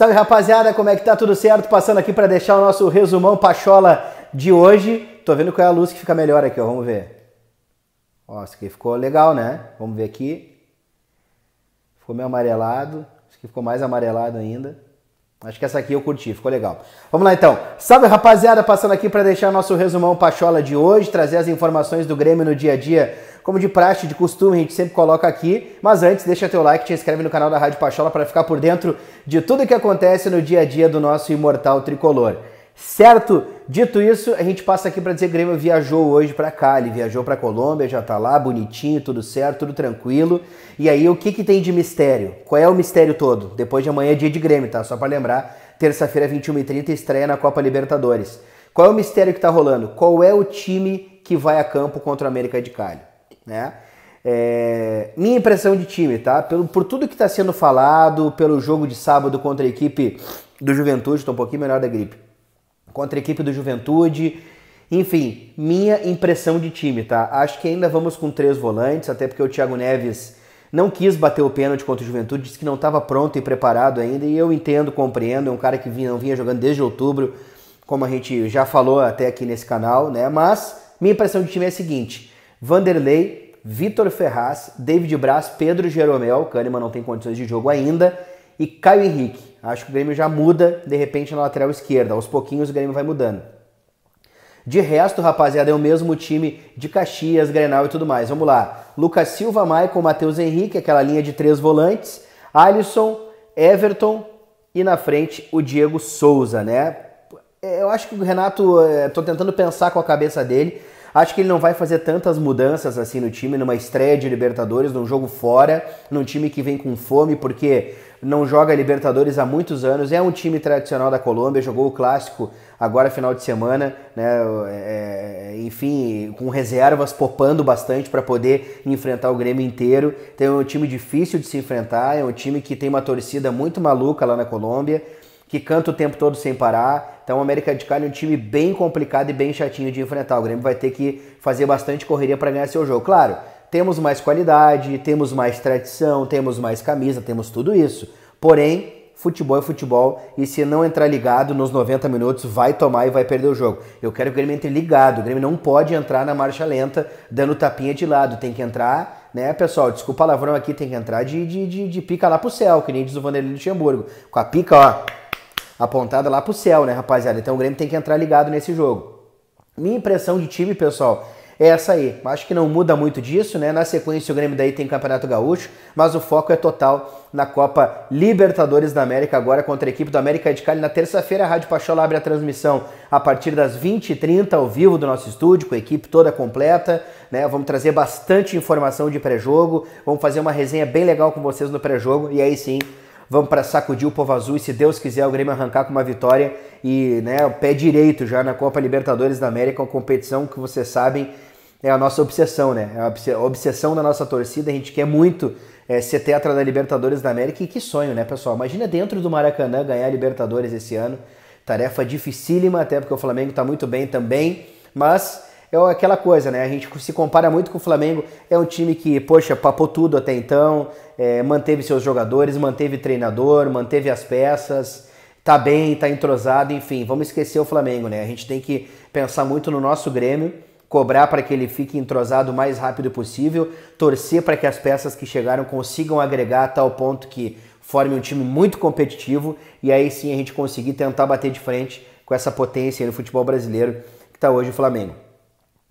Salve rapaziada, como é que tá? Tudo certo? Passando aqui para deixar o nosso resumão pachola de hoje. Tô vendo qual é a luz que fica melhor aqui, ó. Vamos ver. Ó, isso aqui ficou legal, né? Vamos ver aqui. Ficou meio amarelado. Isso aqui ficou mais amarelado ainda. Acho que essa aqui eu curti, ficou legal. Vamos lá então. Salve rapaziada, passando aqui para deixar nosso resumão Pachola de hoje, trazer as informações do Grêmio no dia a dia, como de praxe, de costume, a gente sempre coloca aqui. Mas antes, deixa teu like, te inscreve no canal da Rádio Pachola para ficar por dentro de tudo que acontece no dia a dia do nosso imortal tricolor. Certo? Dito isso, a gente passa aqui para dizer que o Grêmio viajou hoje para Cali, viajou para Colômbia, já está lá, bonitinho, tudo certo, tudo tranquilo. E aí, o que, que tem de mistério? Qual é o mistério todo? Depois de amanhã é dia de Grêmio, tá? Só para lembrar, terça-feira, 21h30, estreia na Copa Libertadores. Qual é o mistério que está rolando? Qual é o time que vai a campo contra o América de Cali? Né? É... minha impressão de time, tá? Pelo, por tudo que está sendo falado, pelo jogo de sábado contra a equipe do Juventude, tô um pouquinho melhor da gripe contra a equipe do Juventude. Enfim, minha impressão de time, tá? Acho que ainda vamos com três volantes, até porque o Thiago Neves não quis bater o pênalti contra o Juventude, disse que não estava pronto e preparado ainda, e eu entendo, compreendo, é um cara que vinha, não vinha jogando desde outubro, como a gente já falou até aqui nesse canal, né? Mas minha impressão de time é a seguinte: Vanderlei, Vitor Ferraz, David Braz, Pedro Jeromel, Kahneman não tem condições de jogo ainda, e Caio Henrique. Acho que o Grêmio já muda, de repente, na lateral esquerda. Aos pouquinhos o Grêmio vai mudando. De resto, rapaziada, é o mesmo time de Caxias, Grenal e tudo mais. Vamos lá. Lucas Silva, Maicon, Matheus Henrique, aquela linha de três volantes. Alisson, Everton e na frente o Diego Souza, né? Eu acho que o Renato, estou eh, tentando pensar com a cabeça dele, Acho que ele não vai fazer tantas mudanças assim no time, numa estreia de Libertadores, num jogo fora, num time que vem com fome, porque não joga Libertadores há muitos anos, é um time tradicional da Colômbia, jogou o clássico agora final de semana, né? É, é enfim, com reservas popando bastante para poder enfrentar o Grêmio inteiro. Então é um time difícil de se enfrentar, é um time que tem uma torcida muito maluca lá na Colômbia que canta o tempo todo sem parar. Então o América de Cali é um time bem complicado e bem chatinho de enfrentar. O Grêmio vai ter que fazer bastante correria para ganhar seu jogo. Claro, temos mais qualidade, temos mais tradição, temos mais camisa, temos tudo isso. Porém, futebol é futebol e se não entrar ligado nos 90 minutos, vai tomar e vai perder o jogo. Eu quero que o Grêmio entre ligado. O Grêmio não pode entrar na marcha lenta dando tapinha de lado. Tem que entrar, né, pessoal? Desculpa o palavrão aqui, tem que entrar de, de, de, de pica lá pro céu, que nem diz o Vanderlei Luxemburgo. Com a pica, ó apontada lá pro céu, né, rapaziada? Então o Grêmio tem que entrar ligado nesse jogo. Minha impressão de time, pessoal, é essa aí. Acho que não muda muito disso, né? Na sequência o Grêmio daí tem Campeonato Gaúcho, mas o foco é total na Copa Libertadores da América agora contra a equipe do América de Cali. Na terça-feira a Rádio Pachola abre a transmissão a partir das 20h30 ao vivo do nosso estúdio, com a equipe toda completa, né? Vamos trazer bastante informação de pré-jogo, vamos fazer uma resenha bem legal com vocês no pré-jogo e aí sim Vamos para sacudir o povo azul e se Deus quiser o Grêmio arrancar com uma vitória e né, o pé direito já na Copa Libertadores da América, uma competição que vocês sabem é a nossa obsessão, né? É a obsessão da nossa torcida. A gente quer muito é, ser tetra da Libertadores da América e que sonho, né, pessoal? Imagina dentro do Maracanã ganhar a Libertadores esse ano. Tarefa dificílima, até porque o Flamengo está muito bem também, mas é aquela coisa, né? A gente se compara muito com o Flamengo, é um time que, poxa, papou tudo até então, é, manteve seus jogadores, manteve treinador, manteve as peças, tá bem, tá entrosado, enfim, vamos esquecer o Flamengo, né? A gente tem que pensar muito no nosso Grêmio, cobrar para que ele fique entrosado o mais rápido possível, torcer para que as peças que chegaram consigam agregar a tal ponto que forme um time muito competitivo e aí sim a gente conseguir tentar bater de frente com essa potência no futebol brasileiro que está hoje o Flamengo.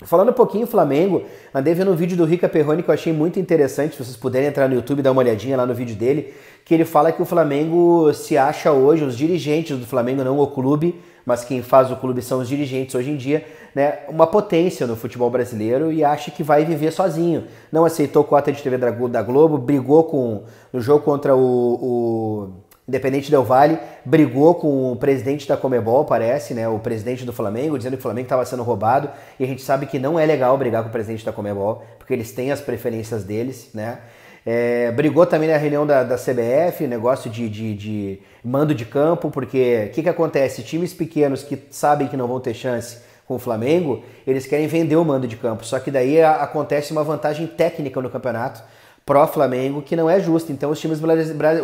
Falando um pouquinho Flamengo, andei vendo um vídeo do Rica Perrone que eu achei muito interessante, se vocês puderem entrar no YouTube e dar uma olhadinha lá no vídeo dele, que ele fala que o Flamengo se acha hoje, os dirigentes do Flamengo, não o clube, mas quem faz o clube são os dirigentes hoje em dia, né, uma potência no futebol brasileiro e acha que vai viver sozinho. Não aceitou cota de TV da Globo, brigou com no jogo contra o, o Independente Del Vale brigou com o presidente da Comebol, parece, né? O presidente do Flamengo, dizendo que o Flamengo estava sendo roubado. E a gente sabe que não é legal brigar com o presidente da Comebol, porque eles têm as preferências deles, né? É, brigou também na reunião da, da CBF, negócio de, de, de, mando de campo, porque o que, que acontece? Times pequenos que sabem que não vão ter chance com o Flamengo, eles querem vender o mando de campo. Só que daí a, acontece uma vantagem técnica no campeonato pró-Flamengo que não é justa. Então os times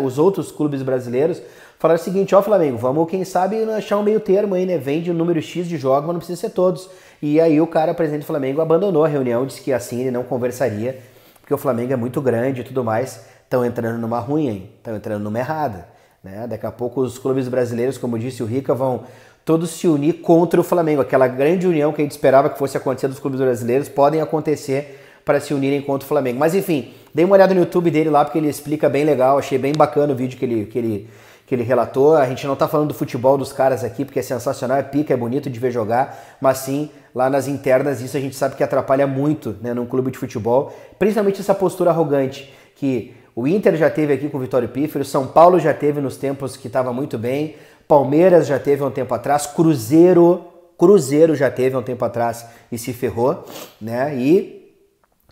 os outros clubes brasileiros falaram o seguinte, ó Flamengo, vamos quem sabe achar um meio termo aí, né? Vende o um número X de jogos, mas não precisa ser todos. E aí o cara, presidente do Flamengo, abandonou a reunião, disse que assim ele não conversaria, porque o Flamengo é muito grande e tudo mais. Estão entrando numa ruim, Estão entrando numa errada. Né? Daqui a pouco os clubes brasileiros, como disse o Rica, vão todos se unir contra o Flamengo. Aquela grande união que a gente esperava que fosse acontecer dos clubes brasileiros podem acontecer para se unirem contra o Flamengo. Mas enfim, Dei uma olhada no YouTube dele lá, porque ele explica bem legal, achei bem bacana o vídeo que ele, que ele, que ele relatou. A gente não tá falando do futebol dos caras aqui, porque é sensacional, é pica, é bonito de ver jogar, mas sim, lá nas internas, isso a gente sabe que atrapalha muito, né, num clube de futebol, principalmente essa postura arrogante, que o Inter já teve aqui com o Vitório Pífero, São Paulo já teve nos tempos que estava muito bem, Palmeiras já teve há um tempo atrás, Cruzeiro, Cruzeiro já teve há um tempo atrás e se ferrou, né? E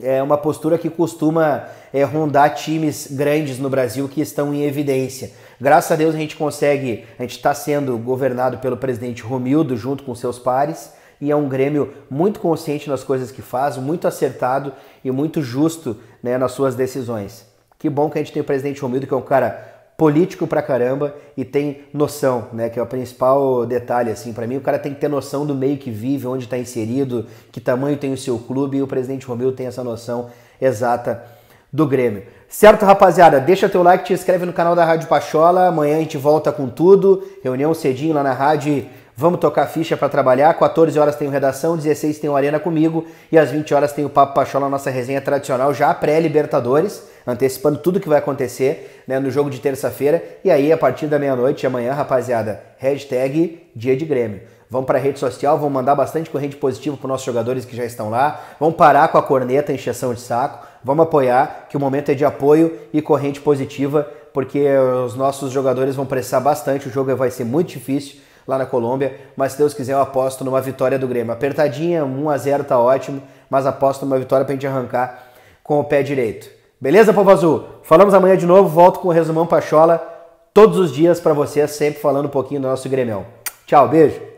é uma postura que costuma é, rondar times grandes no Brasil que estão em evidência. Graças a Deus a gente consegue, a gente está sendo governado pelo presidente Romildo junto com seus pares e é um Grêmio muito consciente nas coisas que faz, muito acertado e muito justo né, nas suas decisões. Que bom que a gente tem o presidente Romildo, que é um cara político pra caramba e tem noção, né? Que é o principal detalhe, assim, para mim. O cara tem que ter noção do meio que vive, onde está inserido, que tamanho tem o seu clube, e o presidente Romeu tem essa noção exata do Grêmio. Certo, rapaziada? Deixa teu like, te inscreve no canal da Rádio Pachola. Amanhã a gente volta com tudo. Reunião cedinho lá na rádio. Vamos tocar ficha para trabalhar. 14 horas tem o redação, 16 tem o Arena comigo e às 20 horas tem o Papo Pachola, nossa resenha tradicional já pré-Libertadores antecipando tudo que vai acontecer né, no jogo de terça-feira. E aí, a partir da meia-noite, amanhã, rapaziada, hashtag dia de Grêmio. Vamos para a rede social, vamos mandar bastante corrente positiva para os nossos jogadores que já estão lá. Vamos parar com a corneta, encheção de saco. Vamos apoiar, que o momento é de apoio e corrente positiva, porque os nossos jogadores vão precisar bastante. O jogo vai ser muito difícil lá na Colômbia, mas se Deus quiser eu aposto numa vitória do Grêmio. Apertadinha, 1 a 0 tá ótimo, mas aposto numa vitória a gente arrancar com o pé direito. Beleza, povo azul? Falamos amanhã de novo, volto com o resumão Pachola todos os dias para vocês, sempre falando um pouquinho do nosso Grêmio. Tchau, beijo.